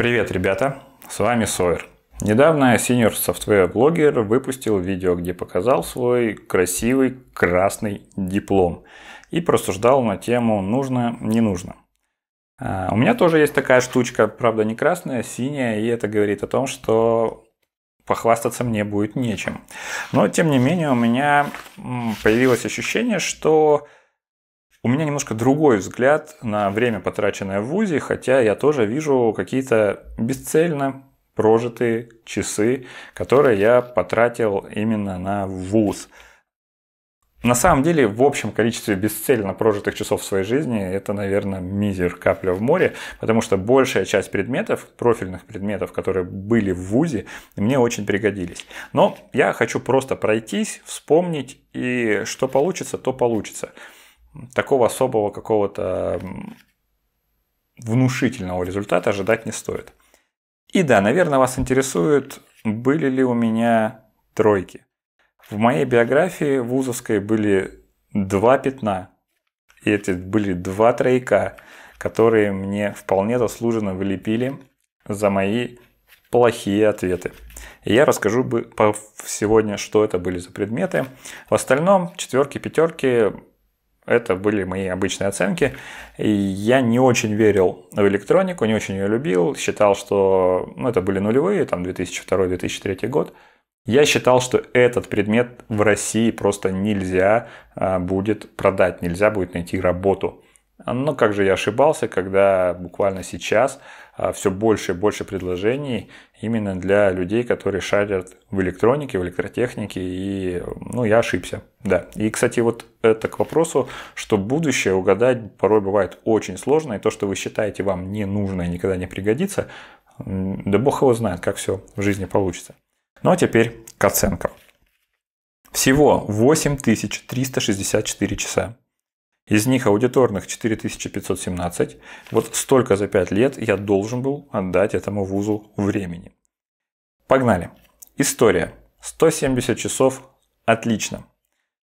Привет, ребята! С вами Сойер. Недавно Senior Software Blogger выпустил видео, где показал свой красивый красный диплом и просуждал на тему «нужно, не нужно». А, у меня тоже есть такая штучка, правда не красная, а синяя, и это говорит о том, что похвастаться мне будет нечем. Но, тем не менее, у меня появилось ощущение, что у меня немножко другой взгляд на время, потраченное в ВУЗе, хотя я тоже вижу какие-то бесцельно прожитые часы, которые я потратил именно на ВУЗ. На самом деле, в общем количестве бесцельно прожитых часов в своей жизни это, наверное, мизер, капля в море, потому что большая часть предметов, профильных предметов, которые были в ВУЗе, мне очень пригодились. Но я хочу просто пройтись, вспомнить, и что получится, то получится такого особого какого-то внушительного результата ожидать не стоит. И да, наверное, вас интересует, были ли у меня тройки. В моей биографии вузовской были два пятна. И эти были два тройка, которые мне вполне заслуженно вылепили за мои плохие ответы. И я расскажу бы сегодня, что это были за предметы. В остальном четверки, пятерки это были мои обычные оценки. И я не очень верил в электронику, не очень ее любил. Считал, что ну, это были нулевые, там 2002-2003 год. Я считал, что этот предмет в России просто нельзя а, будет продать, нельзя будет найти работу. Но как же я ошибался, когда буквально сейчас а, все больше и больше предложений именно для людей, которые шарят в электронике, в электротехнике, и, ну, я ошибся, да. И, кстати, вот это к вопросу, что будущее угадать порой бывает очень сложно, и то, что вы считаете вам не нужно и никогда не пригодится, да бог его знает, как все в жизни получится. Ну а теперь к оценкам. Всего 8364 часа. Из них аудиторных 4517. Вот столько за 5 лет я должен был отдать этому вузу времени. Погнали. История. 170 часов. Отлично.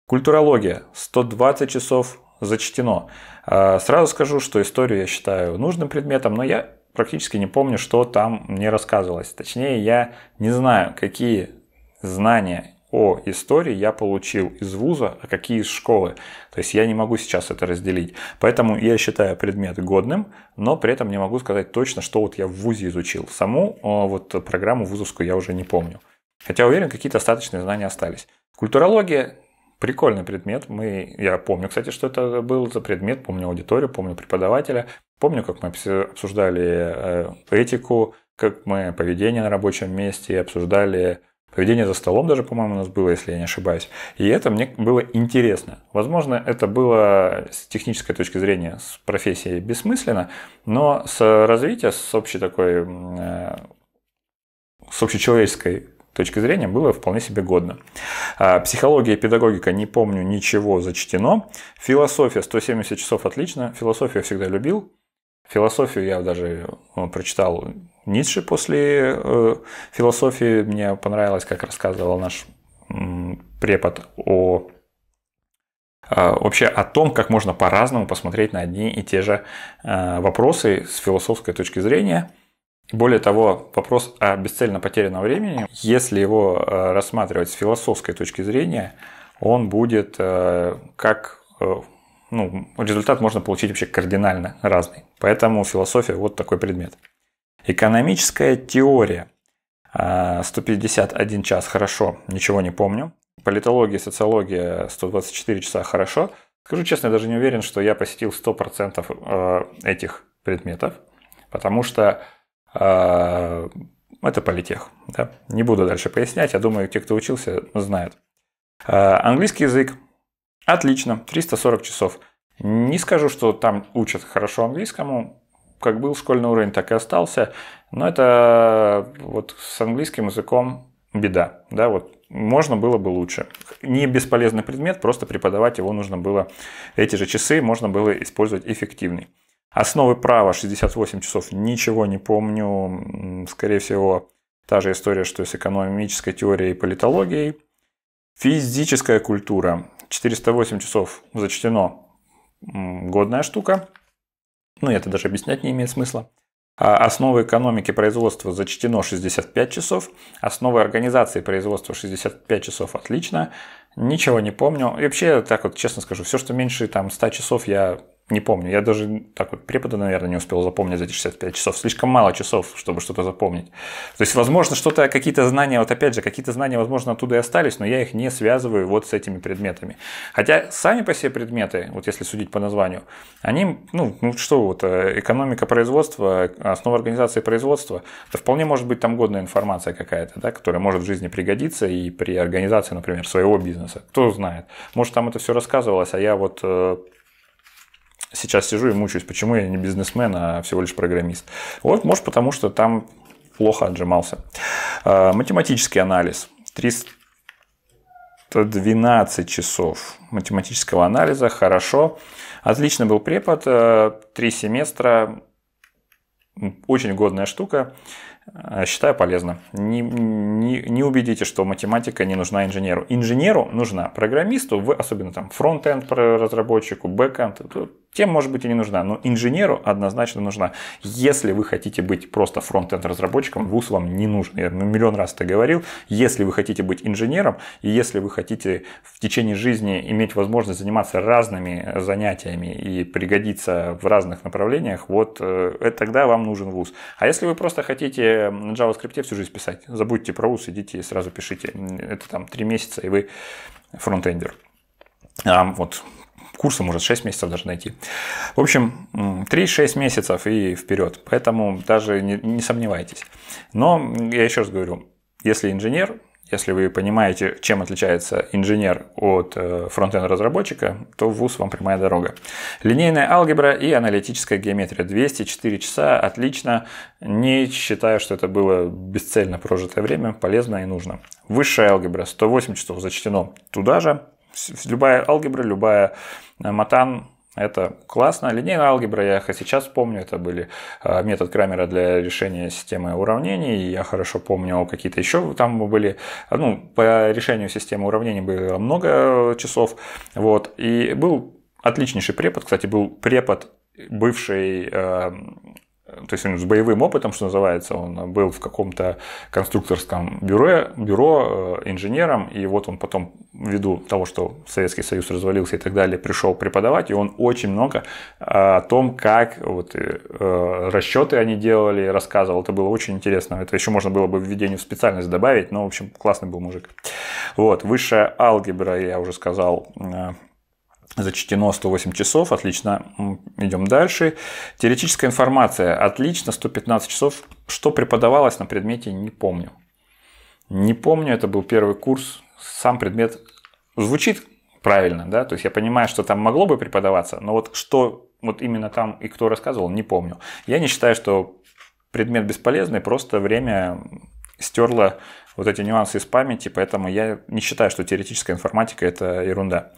Культурология. 120 часов. Зачтено. А, сразу скажу, что историю я считаю нужным предметом, но я практически не помню, что там мне рассказывалось. Точнее, я не знаю, какие знания о истории я получил из вуза, а какие из школы. То есть я не могу сейчас это разделить. Поэтому я считаю предмет годным, но при этом не могу сказать точно, что вот я в вузе изучил. Саму э, вот программу вузовскую я уже не помню. Хотя уверен, какие-то остаточные знания остались. Культурология Прикольный предмет. Мы, я помню, кстати, что это был за предмет, помню аудиторию, помню преподавателя, помню, как мы обсуждали э, этику, как мы поведение на рабочем месте обсуждали Поведение за столом даже, по-моему, у нас было, если я не ошибаюсь. И это мне было интересно. Возможно, это было с технической точки зрения, с профессией бессмысленно, но с развития, с общей такой, э, с общечеловеческой точки зрения было вполне себе годно. А, психология и педагогика, не помню, ничего зачтено. Философия, 170 часов отлично. Философию я всегда любил. Философию я даже э, прочитал Ницше после э, философии. Мне понравилось, как рассказывал наш препод о а, вообще о том, как можно по-разному посмотреть на одни и те же э, вопросы с философской точки зрения. Более того, вопрос о бесцельно потерянном времени, если его рассматривать с философской точки зрения, он будет как ну, результат можно получить вообще кардинально разный. Поэтому философия вот такой предмет. Экономическая теория. 151 а, час хорошо, ничего не помню. Политология, социология 124 часа хорошо. Скажу честно, я даже не уверен, что я посетил 100% а, этих предметов, потому что а, это политех. Да? Не буду дальше пояснять, я думаю, те, кто учился, знают. Английский язык Отлично, 340 часов. Не скажу, что там учат хорошо английскому, как был школьный уровень, так и остался, но это вот с английским языком беда, да, вот можно было бы лучше. Не бесполезный предмет, просто преподавать его нужно было, эти же часы можно было использовать эффективней. Основы права 68 часов, ничего не помню, скорее всего, та же история, что и с экономической теорией и политологией. Физическая культура. 408 часов зачтено годная штука. Ну, это даже объяснять не имеет смысла. А основы экономики производства зачтено 65 часов, основы организации производства 65 часов отлично, ничего не помню. И вообще, так вот, честно скажу, все, что меньше там 100 часов, я не помню. Я даже такой препода, наверное, не успел запомнить за эти 65 часов. Слишком мало часов, чтобы что-то запомнить. То есть, возможно, что-то, какие-то знания, вот опять же, какие-то знания, возможно, оттуда и остались, но я их не связываю вот с этими предметами. Хотя сами по себе предметы, вот если судить по названию, они, ну, ну что вот, э, экономика производства, основа организации производства, это вполне может быть там годная информация какая-то, да, которая может в жизни пригодиться и при организации, например, своего бизнеса. Кто знает. Может, там это все рассказывалось, а я вот э, сейчас сижу и мучаюсь, почему я не бизнесмен, а всего лишь программист. Вот, может, потому что там плохо отжимался. А, математический анализ. 312 часов математического анализа, хорошо. Отлично был препод, а, три семестра, очень годная штука. А, считаю полезно. Не, не, не убедите, что математика не нужна инженеру. Инженеру нужна программисту, в, особенно там фронт-энд разработчику, бэк-энд тем, может быть, и не нужна, но инженеру однозначно нужна. Если вы хотите быть просто фронт-энд разработчиком, вуз вам не нужен. Я миллион раз это говорил. Если вы хотите быть инженером, и если вы хотите в течение жизни иметь возможность заниматься разными э, занятиями и пригодиться в разных направлениях, вот это э, тогда вам нужен вуз. А если вы просто хотите на JavaScript всю жизнь писать, забудьте про вуз, идите и сразу пишите. Это там три месяца, и вы фронтендер. А, вот курса может 6 месяцев даже найти. В общем, 3-6 месяцев и вперед. Поэтому даже не, не сомневайтесь. Но я еще раз говорю, если инженер, если вы понимаете, чем отличается инженер от э, фронтенд разработчика, то в ВУЗ вам прямая дорога. Линейная алгебра и аналитическая геометрия. 204 часа, отлично. Не считаю, что это было бесцельно прожитое время, полезно и нужно. Высшая алгебра, 108 часов зачтено туда же. Любая алгебра, любая э, матан, это классно. Линейная алгебра, я их и сейчас помню, это были э, метод Крамера для решения системы уравнений. Я хорошо помню какие-то еще там были, а, ну, по решению системы уравнений было много часов. Вот. И был отличнейший препод, кстати, был препод бывший э, то есть он с боевым опытом, что называется, он был в каком-то конструкторском бюро, бюро э, инженером, и вот он потом, ввиду того, что Советский Союз развалился и так далее, пришел преподавать, и он очень много э, о том, как вот э, расчеты они делали, рассказывал, это было очень интересно, это еще можно было бы введение в специальность добавить, но, в общем, классный был мужик. Вот, высшая алгебра, я уже сказал, Зачтено 108 часов, отлично, идем дальше. Теоретическая информация, отлично, 115 часов. Что преподавалось на предмете, не помню. Не помню, это был первый курс, сам предмет звучит правильно, да, то есть я понимаю, что там могло бы преподаваться, но вот что вот именно там и кто рассказывал, не помню. Я не считаю, что предмет бесполезный, просто время стерла вот эти нюансы из памяти, поэтому я не считаю, что теоретическая информатика – это ерунда.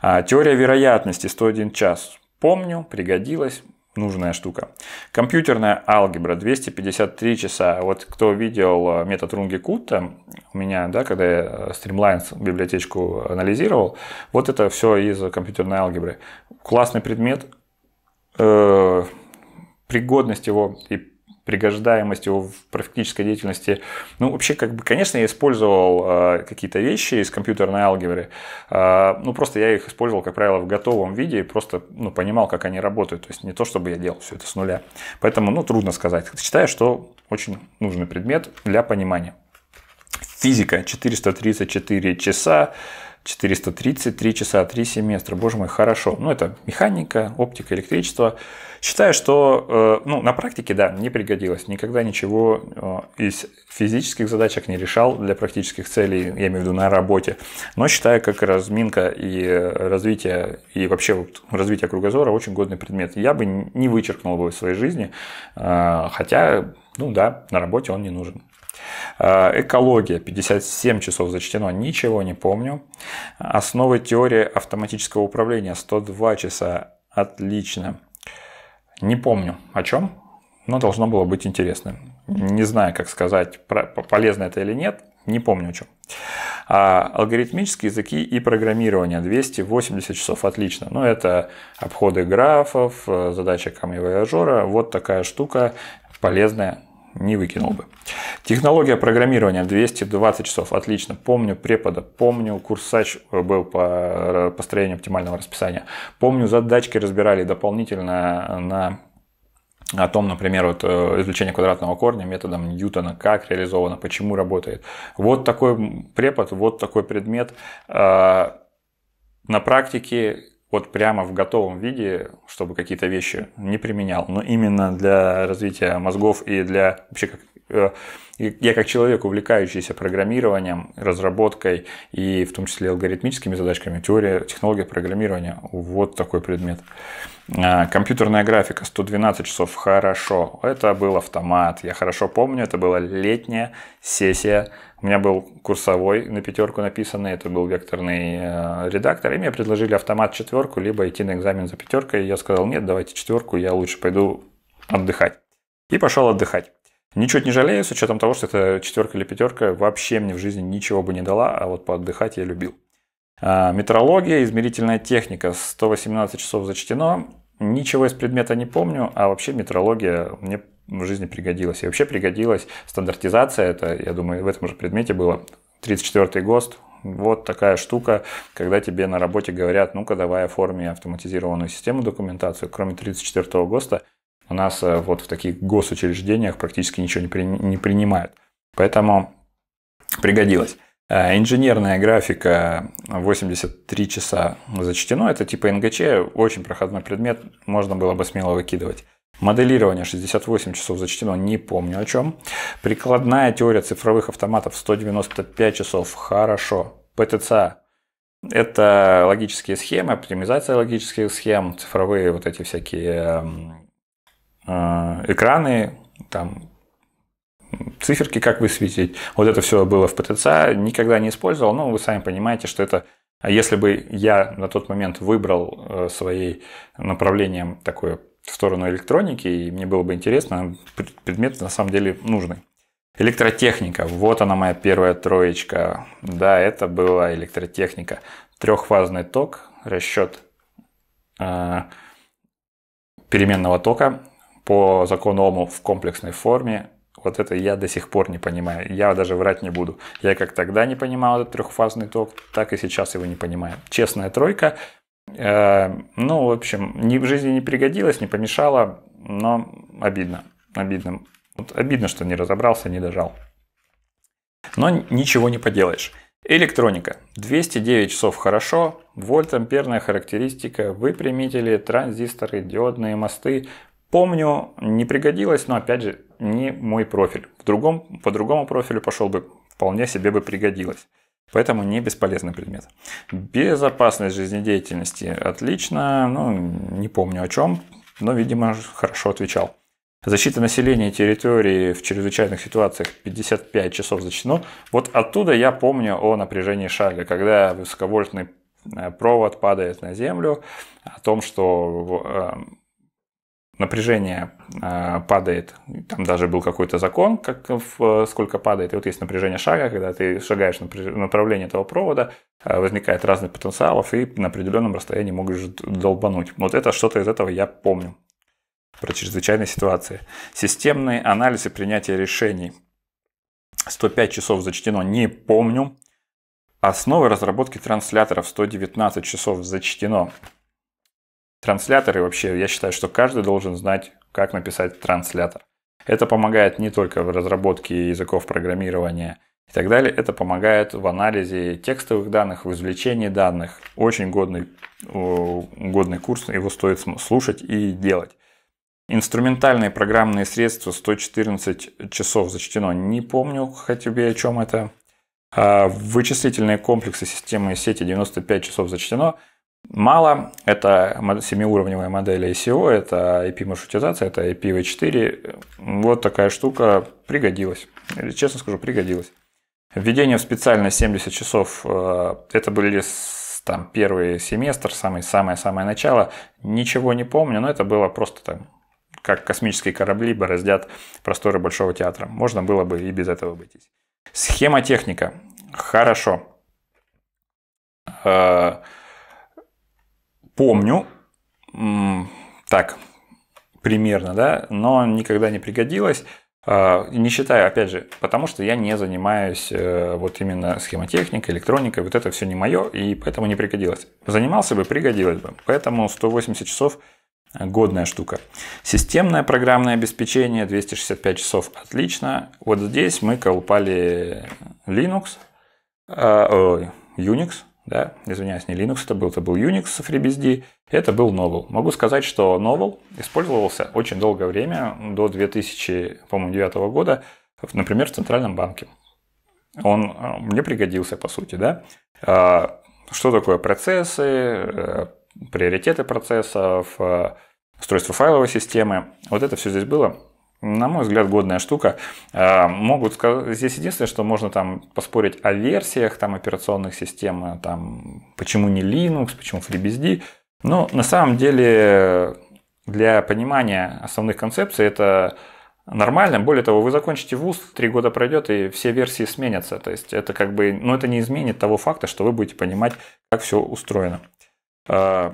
А, теория вероятности 101 час. Помню, пригодилась, нужная штука. Компьютерная алгебра 253 часа. Вот кто видел э, метод Рунги Кутта, у меня, да, когда я э, Streamlines библиотечку анализировал, вот это все из компьютерной алгебры. Классный предмет, э, пригодность его и пригождаемость его в практической деятельности. Ну, вообще, как бы, конечно, я использовал э, какие-то вещи из компьютерной алгебры. Э, ну, просто я их использовал, как правило, в готовом виде и просто ну, понимал, как они работают. То есть не то, чтобы я делал все это с нуля. Поэтому, ну, трудно сказать. Считаю, что очень нужный предмет для понимания. Физика 434 часа. 433 часа, 3 семестра. Боже мой, хорошо. Ну, это механика, оптика, электричество. Считаю, что э, ну, на практике, да, не пригодилось. Никогда ничего э, из физических задачек не решал для практических целей, я имею в виду на работе. Но считаю, как разминка и развитие, и вообще вот развитие кругозора очень годный предмет. Я бы не вычеркнул его из своей жизни, э, хотя, ну да, на работе он не нужен. Э, экология 57 часов зачтено, ничего не помню. Основы теории автоматического управления 102 часа, отлично. Не помню о чем, но должно было быть интересно. Не знаю, как сказать, полезно это или нет, не помню о чем. А алгоритмические языки и программирование 280 часов отлично. Ну, это обходы графов, э, задача камневояжера, вот такая штука полезная не выкинул бы. Технология программирования 220 часов, отлично. Помню препода, помню курсач э, был по э, построению оптимального расписания. Помню задачки разбирали дополнительно на о том, например, вот э, извлечение квадратного корня методом Ньютона, как реализовано, почему работает. Вот такой препод, вот такой предмет. На практике вот прямо в готовом виде, чтобы какие-то вещи не применял, но именно для развития мозгов и для вообще как Э, я как человек, увлекающийся программированием, разработкой и в том числе алгоритмическими задачками, теория, технология программирования, вот такой предмет. А, компьютерная графика 112 часов, хорошо. Это был автомат, я хорошо помню, это была летняя сессия. У меня был курсовой на пятерку написанный, это был векторный э, редактор, и мне предложили автомат четверку, либо идти на экзамен за пятеркой. Я сказал, нет, давайте четверку, я лучше пойду отдыхать. И пошел отдыхать. Ничуть не жалею, с учетом того, что это четверка или пятерка вообще мне в жизни ничего бы не дала, а вот поотдыхать я любил. А, метрология, измерительная техника, 118 часов зачтено. Ничего из предмета не помню, а вообще метрология мне в жизни пригодилась. И вообще пригодилась стандартизация, это, я думаю, в этом же предмете было. 34-й ГОСТ, вот такая штука, когда тебе на работе говорят, ну-ка давай оформи автоматизированную систему документацию, кроме 34-го ГОСТа у нас э, вот в таких госучреждениях практически ничего не, при, не принимают. Поэтому пригодилось. Э, инженерная графика 83 часа зачтено, это типа НГЧ, очень проходной предмет, можно было бы смело выкидывать. Моделирование 68 часов зачтено, не помню о чем. Прикладная теория цифровых автоматов 195 часов, хорошо. ПТЦА это логические схемы, оптимизация логических схем, цифровые вот эти всякие эм, Э, экраны, там, циферки, как высветить. Вот это все было в ПТЦ, никогда не использовал, но вы сами понимаете, что это а если бы я на тот момент выбрал э, своей направлением такое в сторону электроники, и мне было бы интересно, предмет на самом деле нужный. Электротехника. Вот она моя первая троечка. Да, это была электротехника. Трехфазный ток, расчет э, переменного тока, по закону ОМО в комплексной форме, вот это я до сих пор не понимаю. Я даже врать не буду. Я как тогда не понимал этот трехфазный ток, так и сейчас его не понимаю. Честная тройка. Э, ну, в общем, ни в жизни не пригодилась, не помешала, но обидно. Обидно. Вот обидно, что не разобрался, не дожал. Но ничего не поделаешь. Электроника. 209 часов хорошо, вольт амперная характеристика, выпрямители, транзисторы, диодные мосты, Помню, не пригодилось, но опять же, не мой профиль. В другом, по другому профилю пошел бы, вполне себе бы пригодилось. Поэтому не бесполезный предмет. Безопасность жизнедеятельности отлично, ну, не помню о чем, но, видимо, хорошо отвечал. Защита населения и территории в чрезвычайных ситуациях 55 часов зачтено. Вот оттуда я помню о напряжении шага, когда высоковольтный э, провод падает на землю, о том, что э, напряжение а, падает, там даже был какой-то закон, как в, э, сколько падает, и вот есть напряжение шага, когда ты шагаешь в направлении этого провода, а, возникает разных потенциалов, и на определенном расстоянии можешь долбануть. Вот это что-то из этого я помню про чрезвычайные ситуации. Системные анализы принятия решений. 105 часов зачтено, не помню. Основы разработки трансляторов 119 часов зачтено. Трансляторы вообще, я считаю, что каждый должен знать, как написать транслятор. Это помогает не только в разработке языков программирования и так далее, это помогает в анализе текстовых данных, в извлечении данных. Очень годный, годный курс, его стоит слушать и делать. Инструментальные программные средства 114 часов зачтено. Не помню, хотя бы о чем это. А вычислительные комплексы системы сети 95 часов зачтено мало. Это семиуровневая модель ICO, это IP-маршрутизация, это IPv4. Вот такая штука пригодилась. Честно скажу, пригодилась. Введение в специально 70 часов, э, это были там первый семестр, самое-самое-самое начало. Ничего не помню, но это было просто там как космические корабли бороздят просторы Большого театра. Можно было бы и без этого обойтись. Схема техника. Хорошо. Э, помню, так, примерно, да, но никогда не пригодилось. А, не считаю, опять же, потому что я не занимаюсь э, вот именно схемотехникой, электроникой, вот это все не мое, и поэтому не пригодилось. Занимался бы, пригодилось бы. Поэтому 180 часов годная штука. Системное программное обеспечение 265 часов отлично. Вот здесь мы колупали Linux, э, Unix, да, извиняюсь, не Linux это был, это был Unix с FreeBSD, это был Novel. Могу сказать, что Novel использовался очень долгое время, до 2009 года, например, в Центральном банке. Он э, мне пригодился, по сути, да. А, что такое процессы, э, приоритеты процессов, э, устройство файловой системы. Вот это все здесь было на мой взгляд, годная штука. Э, могут сказать, здесь единственное, что можно там поспорить о версиях там, операционных систем, э, там, почему не Linux, почему FreeBSD. Но на самом деле для понимания основных концепций это нормально. Более того, вы закончите вуз, три года пройдет, и все версии сменятся. То есть это как бы, ну это не изменит того факта, что вы будете понимать, как все устроено. Э,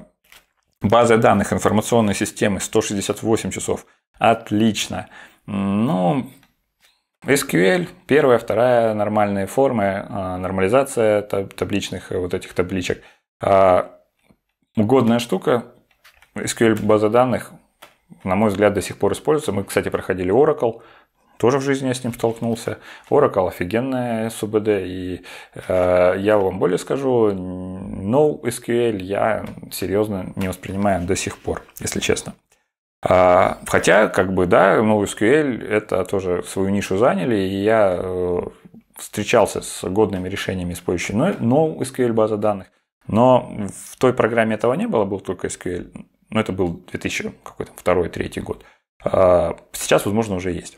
база данных информационной системы 168 часов – Отлично. Ну, SQL, первая, вторая нормальные формы, а, нормализация табличных э, вот этих табличек. А, угодная штука, SQL база данных, на мой взгляд, до сих пор используется. Мы, кстати, проходили Oracle, тоже в жизни я с ним столкнулся. Oracle офигенная СУБД, и э, я вам более скажу, SQL я серьезно не воспринимаю до сих пор, если честно. А, хотя, как бы, да, новый SQL это тоже свою нишу заняли, и я э, встречался с годными решениями с помощью SQL базы данных. Но в той программе этого не было, был только SQL. Но это был 2002-2003 год. А, сейчас, возможно, уже есть.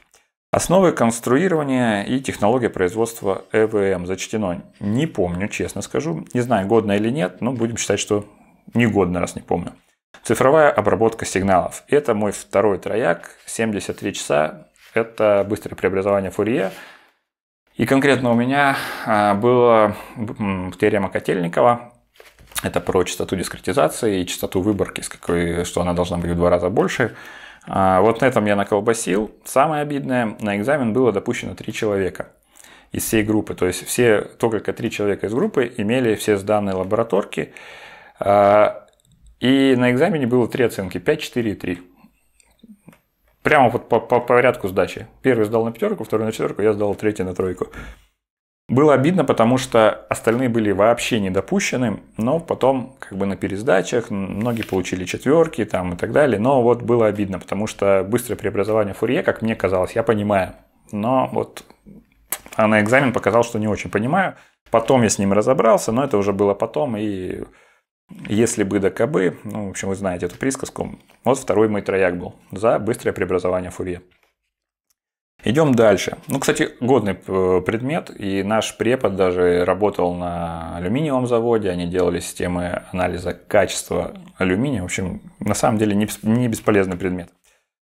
Основы конструирования и технология производства ЭВМ e зачтено. Не помню, честно скажу. Не знаю, годно или нет, но будем считать, что негодно, раз не помню. Цифровая обработка сигналов. Это мой второй трояк, 73 часа. Это быстрое преобразование Фурье. И конкретно у меня а, было теорема Котельникова. Это про частоту дискретизации и частоту выборки, с какой, что она должна быть в два раза больше. А, вот на этом я наколбасил. Самое обидное, на экзамен было допущено три человека из всей группы. То есть все, только три человека из группы имели все сданные лабораторки. А, и на экзамене было три оценки, 5, 4 и 3. Прямо вот по, по порядку сдачи. Первый сдал на пятерку, второй на четверку, я сдал третий на тройку. Было обидно, потому что остальные были вообще недопущены но потом как бы на пересдачах многие получили четверки там и так далее, но вот было обидно, потому что быстрое преобразование Фурье, как мне казалось, я понимаю, но вот а на экзамен показал, что не очень понимаю. Потом я с ним разобрался, но это уже было потом, и если бы до кобы, ну, в общем, вы знаете эту присказку. Вот второй мой трояк был за быстрое преобразование Фурье. Идем дальше. Ну, кстати, годный э, предмет, и наш препод даже работал на алюминиевом заводе, они делали системы анализа качества алюминия. В общем, на самом деле не бесполезный предмет.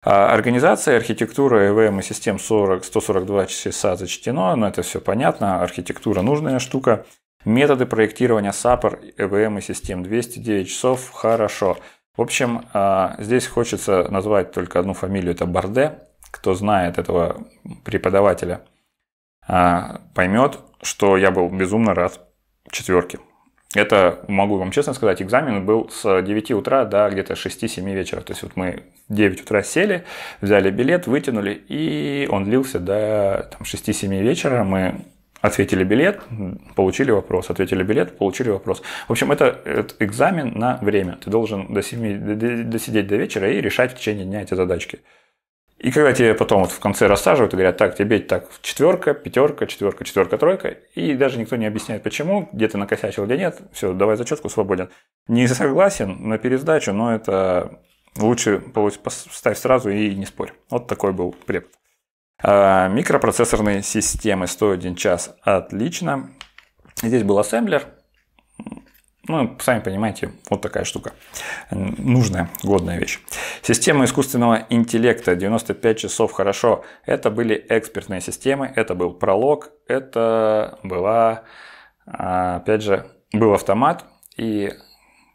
А организация, архитектура ЭВМ и систем 40, 142 часа зачтено, но это все понятно, архитектура нужная штука. Методы проектирования SAPR, EVM и систем 209 часов. Хорошо. В общем, а, здесь хочется назвать только одну фамилию, это Барде. Кто знает этого преподавателя, а, поймет, что я был безумно рад четверке. Это, могу вам честно сказать, экзамен был с 9 утра до где-то 6-7 вечера. То есть вот мы в 9 утра сели, взяли билет, вытянули, и он длился до там, 6-7 вечера. Мы Ответили билет, получили вопрос, ответили билет, получили вопрос. В общем, это, это экзамен на время. Ты должен до 7, досидеть до вечера и решать в течение дня эти задачки. И когда тебе потом вот в конце рассаживают и говорят, так, тебе так четверка, пятерка, четверка, четверка, тройка, и даже никто не объясняет, почему, где ты накосячил, где нет, все, давай зачетку, свободен. Не согласен на пересдачу, но это лучше ставь сразу и не спорь. Вот такой был препод. Э, микропроцессорные системы 101 час. Отлично. Здесь был ассемблер. Ну, сами понимаете, вот такая штука. Нужная, годная вещь. Система искусственного интеллекта 95 часов хорошо. Это были экспертные системы, это был пролог, это была, опять же, был автомат. И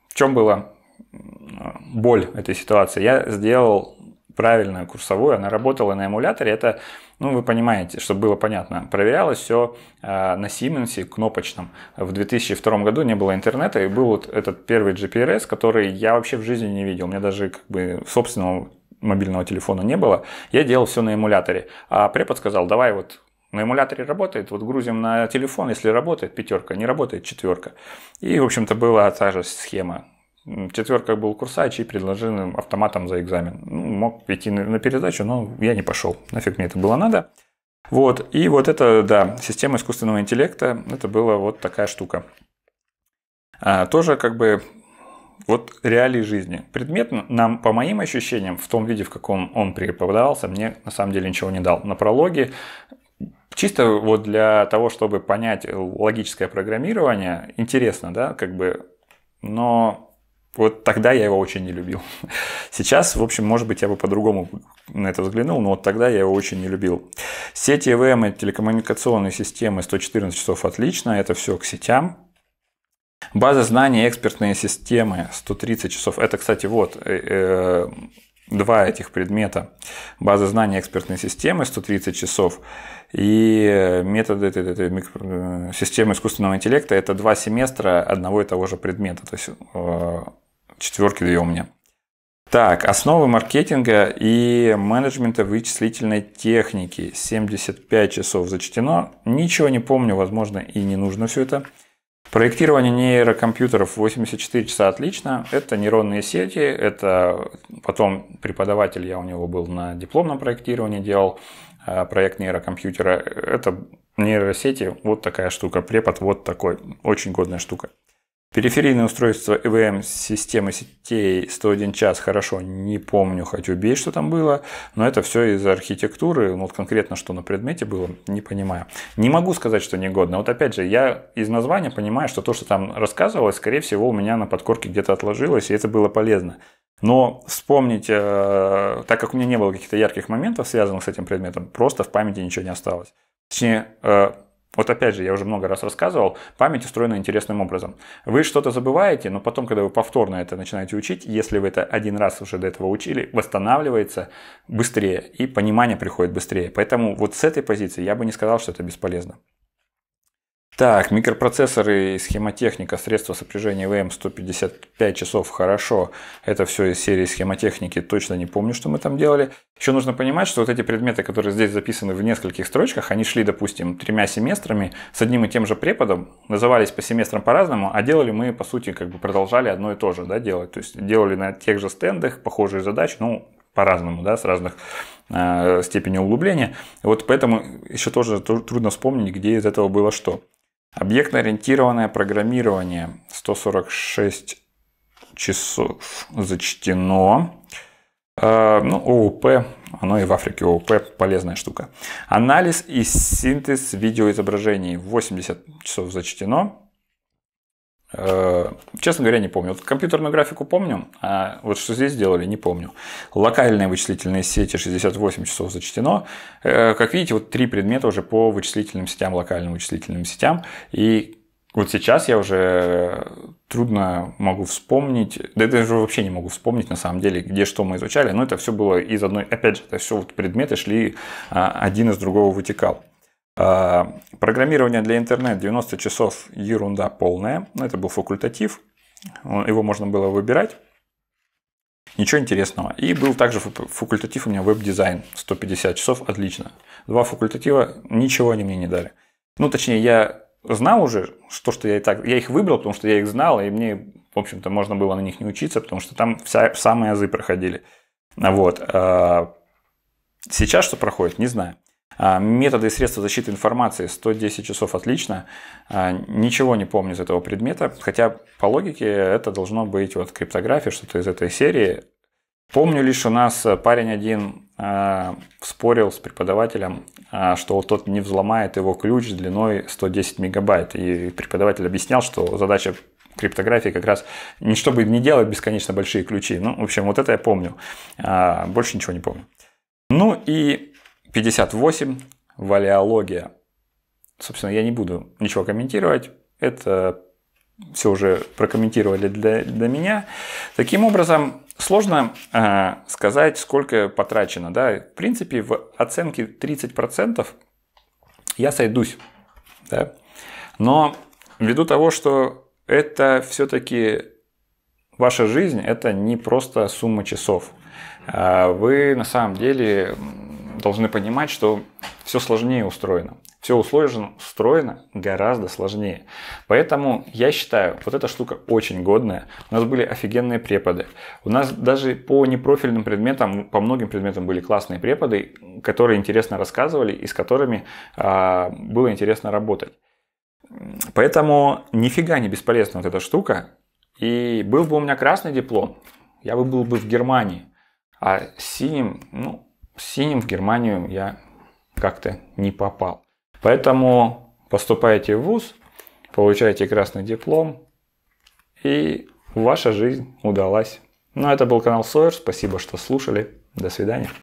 в чем была боль этой ситуации? Я сделал правильную курсовую, она работала на эмуляторе, это, ну, вы понимаете, чтобы было понятно, проверялось все а, на Siemens кнопочном. В 2002 году не было интернета, и был вот этот первый GPRS, который я вообще в жизни не видел. У меня даже как бы собственного мобильного телефона не было, я делал все на эмуляторе. А препод сказал, давай вот на эмуляторе работает, вот грузим на телефон, если работает, пятерка, не работает, четверка. И, в общем-то, была та же схема. Четверках был курсач и предложенным автоматом за экзамен. Ну, мог идти на, на передачу, но я не пошел. Нафиг мне это было надо. Вот, и вот это, да, система искусственного интеллекта, это была вот такая штука. А, тоже как бы вот реалии жизни. Предмет нам, по моим ощущениям, в том виде, в каком он преподавался, мне на самом деле ничего не дал. На прологе чисто вот для того, чтобы понять логическое программирование, интересно, да, как бы, но вот тогда я его очень не любил. Сейчас, в общем, может быть, я бы по-другому на это взглянул, но вот тогда я его очень не любил. Сети ЭВМ и телекоммуникационные системы 114 часов отлично, это все к сетям. База знаний, экспертные системы 130 часов. Это, кстати, вот э, э, два этих предмета. База знаний, экспертные системы 130 часов и методы это, э, системы искусственного интеллекта. Это два семестра одного и того же предмета. То есть четверки ее у меня. Так, основы маркетинга и менеджмента вычислительной техники. 75 часов зачтено. Ничего не помню, возможно, и не нужно все это. Проектирование нейрокомпьютеров 84 часа отлично. Это нейронные сети, это потом преподаватель, я у него был на дипломном проектировании, делал э, проект нейрокомпьютера. Это нейросети, вот такая штука, препод вот такой, очень годная штука. Периферийное устройство EVM системы сетей 101 час хорошо, не помню, хочу убей, что там было, но это все из архитектуры, ну, вот конкретно, что на предмете было, не понимаю. Не могу сказать, что негодно. Вот опять же, я из названия понимаю, что то, что там рассказывалось, скорее всего, у меня на подкорке где-то отложилось, и это было полезно. Но вспомнить, э, так как у меня не было каких-то ярких моментов, связанных с этим предметом, просто в памяти ничего не осталось. Точнее, э, вот опять же, я уже много раз рассказывал, память устроена интересным образом. Вы что-то забываете, но потом, когда вы повторно это начинаете учить, если вы это один раз уже до этого учили, восстанавливается быстрее и понимание приходит быстрее. Поэтому вот с этой позиции я бы не сказал, что это бесполезно. Так, микропроцессоры и схемотехника, средства сопряжения VM155 часов, хорошо. Это все из серии схемотехники, точно не помню, что мы там делали. Еще нужно понимать, что вот эти предметы, которые здесь записаны в нескольких строчках, они шли, допустим, тремя семестрами с одним и тем же преподом, назывались по семестрам по-разному, а делали мы, по сути, как бы продолжали одно и то же, да, делать. То есть делали на тех же стендах похожие задачи, ну, по-разному, да, с разных э, степеней углубления. Вот поэтому еще тоже трудно вспомнить, где из этого было что. Объектно-ориентированное программирование 146 часов зачтено. Э, ну, ОУП, оно и в Африке ОУП полезная штука. Анализ и синтез видеоизображений 80 часов зачтено. Э, честно говоря, не помню. Вот компьютерную графику помню, а вот что здесь сделали, не помню. Локальные вычислительные сети 68 часов зачтено. Э, как видите, вот три предмета уже по вычислительным сетям, локальным вычислительным сетям. И вот сейчас я уже трудно могу вспомнить, да это же вообще не могу вспомнить на самом деле, где что мы изучали, но это все было из одной, опять же, это все вот предметы шли, а, один из другого вытекал. А, программирование для интернет 90 часов ерунда полная. Ну, это был факультатив, его можно было выбирать. Ничего интересного. И был также факультатив у меня веб-дизайн 150 часов, отлично. Два факультатива, ничего они мне не дали. Ну, точнее, я знал уже, что, что я и так, я их выбрал, потому что я их знал, и мне, в общем-то, можно было на них не учиться, потому что там вся, самые азы проходили. Вот. А, сейчас что проходит, не знаю. А, методы и средства защиты информации 110 часов отлично. А, ничего не помню из этого предмета, хотя по логике это должно быть вот криптография, что-то из этой серии. Помню лишь у нас парень один а, спорил с преподавателем, э, что тот не взломает его ключ длиной 110 мегабайт. И преподаватель объяснял, что задача криптографии как раз не чтобы не делать бесконечно большие ключи. Ну, в общем, вот это я помню. больше ничего не помню. Ну и 58. Валеология. Собственно, я не буду ничего комментировать. Это все уже прокомментировали для, для меня. Таким образом, сложно э, сказать, сколько потрачено. Да? В принципе, в оценке 30% я сойдусь. Да? Но ввиду того, что это все-таки ваша жизнь, это не просто сумма часов. А вы на самом деле должны понимать, что все сложнее устроено. Все условно устроено гораздо сложнее. Поэтому я считаю, вот эта штука очень годная. У нас были офигенные преподы. У нас даже по непрофильным предметам, по многим предметам были классные преподы, которые интересно рассказывали и с которыми а, было интересно работать. Поэтому нифига не бесполезна вот эта штука. И был бы у меня красный диплом, я бы был бы в Германии. А синим, ну, синим в Германию я как-то не попал. Поэтому поступайте в ВУЗ, получаете красный диплом, и ваша жизнь удалась. Ну, это был канал Сойер. Спасибо, что слушали. До свидания.